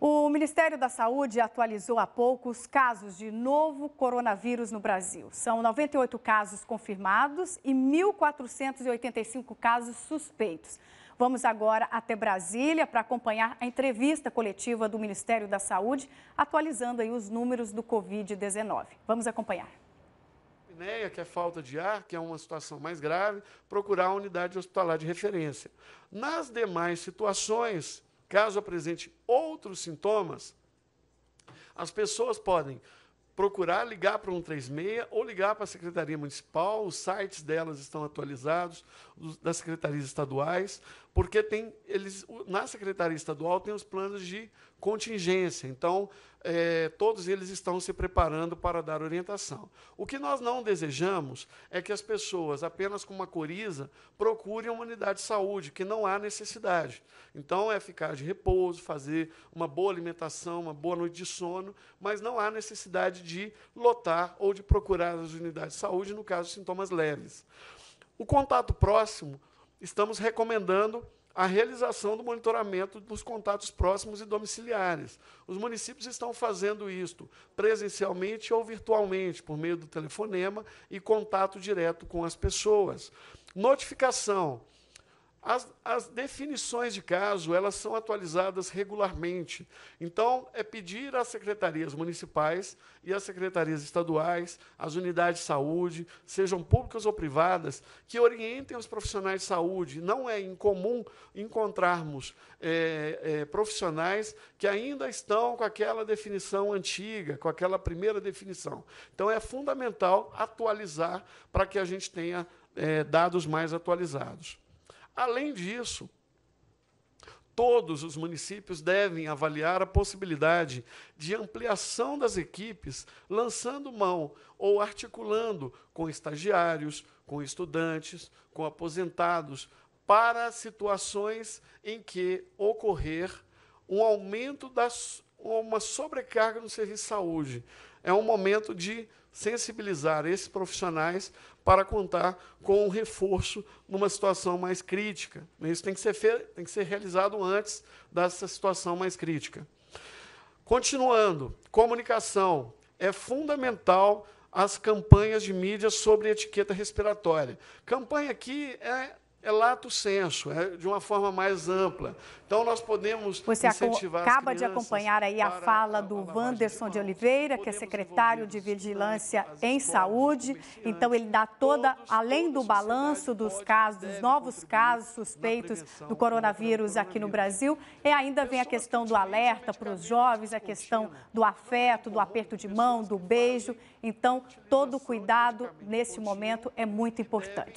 O Ministério da Saúde atualizou há pouco os casos de novo coronavírus no Brasil. São 98 casos confirmados e 1.485 casos suspeitos. Vamos agora até Brasília para acompanhar a entrevista coletiva do Ministério da Saúde, atualizando aí os números do Covid-19. Vamos acompanhar apneia, que é falta de ar, que é uma situação mais grave, procurar a unidade hospitalar de referência. Nas demais situações, Caso apresente outros sintomas, as pessoas podem procurar ligar para o 136 ou ligar para a Secretaria Municipal, os sites delas estão atualizados, das secretarias estaduais, porque tem eles na Secretaria Estadual tem os planos de contingência. Então, é, todos eles estão se preparando para dar orientação. O que nós não desejamos é que as pessoas, apenas com uma coriza, procurem uma unidade de saúde, que não há necessidade. Então, é ficar de repouso, fazer uma boa alimentação, uma boa noite de sono, mas não há necessidade de lotar ou de procurar as unidades de saúde, no caso, sintomas leves. O contato próximo, estamos recomendando a realização do monitoramento dos contatos próximos e domiciliares. Os municípios estão fazendo isto presencialmente ou virtualmente, por meio do telefonema e contato direto com as pessoas. Notificação as, as, definições de caso elas são atualizadas regularmente. Então, é pedir às secretarias municipais e às secretarias estaduais, às unidades de saúde, sejam públicas ou privadas, que orientem os profissionais de saúde. Não é incomum encontrarmos é, é, profissionais que ainda estão com aquela definição antiga, com aquela primeira definição. Então, é fundamental atualizar para que a gente tenha é, dados mais atualizados. Além disso, todos os municípios devem avaliar a possibilidade de ampliação das equipes, lançando mão ou articulando com estagiários, com estudantes, com aposentados, para situações em que ocorrer um aumento das uma sobrecarga no serviço de saúde. É um momento de sensibilizar esses profissionais para contar com um reforço numa situação mais crítica. Isso tem que ser, feito, tem que ser realizado antes dessa situação mais crítica. Continuando, comunicação. É fundamental as campanhas de mídia sobre etiqueta respiratória. Campanha aqui é é lato senso, é de uma forma mais ampla. Então, nós podemos Você incentivar acaba de acompanhar aí a fala do Wanderson de Oliveira, que é secretário de Vigilância em Saúde. Então, ele dá toda, além do balanço dos casos, dos novos casos suspeitos do coronavírus aqui no Brasil, e ainda vem a questão do alerta para os jovens, a questão do afeto, do aperto de mão, do beijo. Então, todo cuidado nesse momento é muito importante.